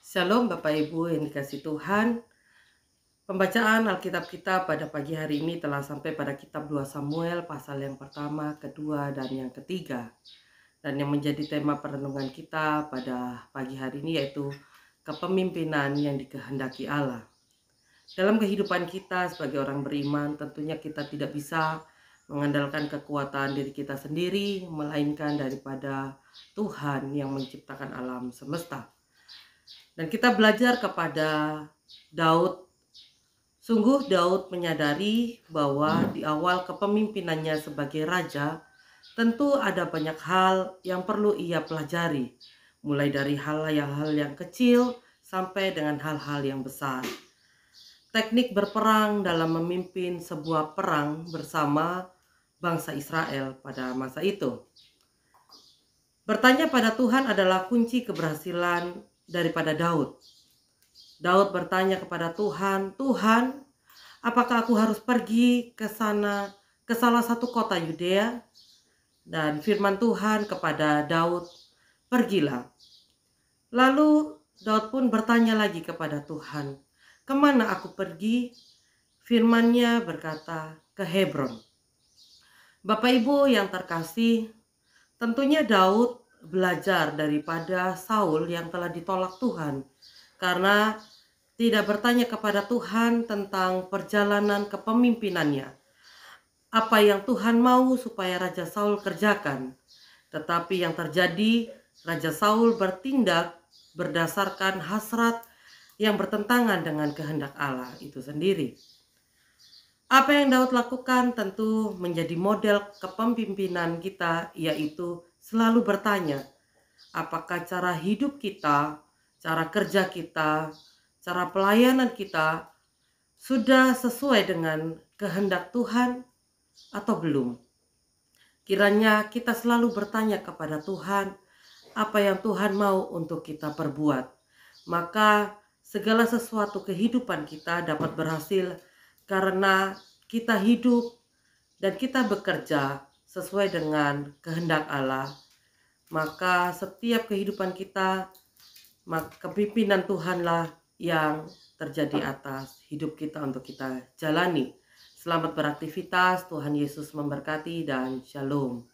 Shalom Bapak Ibu yang dikasih Tuhan Pembacaan Alkitab kita pada pagi hari ini telah sampai pada kitab 2 Samuel pasal yang pertama, kedua, dan yang ketiga Dan yang menjadi tema perenungan kita pada pagi hari ini yaitu Kepemimpinan yang dikehendaki Allah Dalam kehidupan kita sebagai orang beriman tentunya kita tidak bisa mengandalkan kekuatan diri kita sendiri, melainkan daripada Tuhan yang menciptakan alam semesta. Dan kita belajar kepada Daud. Sungguh Daud menyadari bahwa di awal kepemimpinannya sebagai raja, tentu ada banyak hal yang perlu ia pelajari, mulai dari hal-hal yang kecil sampai dengan hal-hal yang besar teknik berperang dalam memimpin sebuah perang bersama bangsa Israel pada masa itu. Bertanya pada Tuhan adalah kunci keberhasilan daripada Daud. Daud bertanya kepada Tuhan, "Tuhan, apakah aku harus pergi ke sana, ke salah satu kota Yudea?" Dan firman Tuhan kepada Daud, "Pergilah." Lalu Daud pun bertanya lagi kepada Tuhan, Kemana aku pergi? Firmannya berkata, ke Hebron. Bapak Ibu yang terkasih, tentunya Daud belajar daripada Saul yang telah ditolak Tuhan karena tidak bertanya kepada Tuhan tentang perjalanan kepemimpinannya. Apa yang Tuhan mau supaya Raja Saul kerjakan. Tetapi yang terjadi, Raja Saul bertindak berdasarkan hasrat yang bertentangan dengan kehendak Allah itu sendiri. Apa yang Daud lakukan tentu menjadi model kepemimpinan kita, yaitu selalu bertanya, apakah cara hidup kita, cara kerja kita, cara pelayanan kita sudah sesuai dengan kehendak Tuhan atau belum. Kiranya kita selalu bertanya kepada Tuhan, apa yang Tuhan mau untuk kita perbuat. Maka segala sesuatu kehidupan kita dapat berhasil karena kita hidup dan kita bekerja sesuai dengan kehendak Allah. Maka setiap kehidupan kita, kepimpinan Tuhanlah yang terjadi atas hidup kita untuk kita jalani. Selamat beraktivitas, Tuhan Yesus memberkati dan shalom.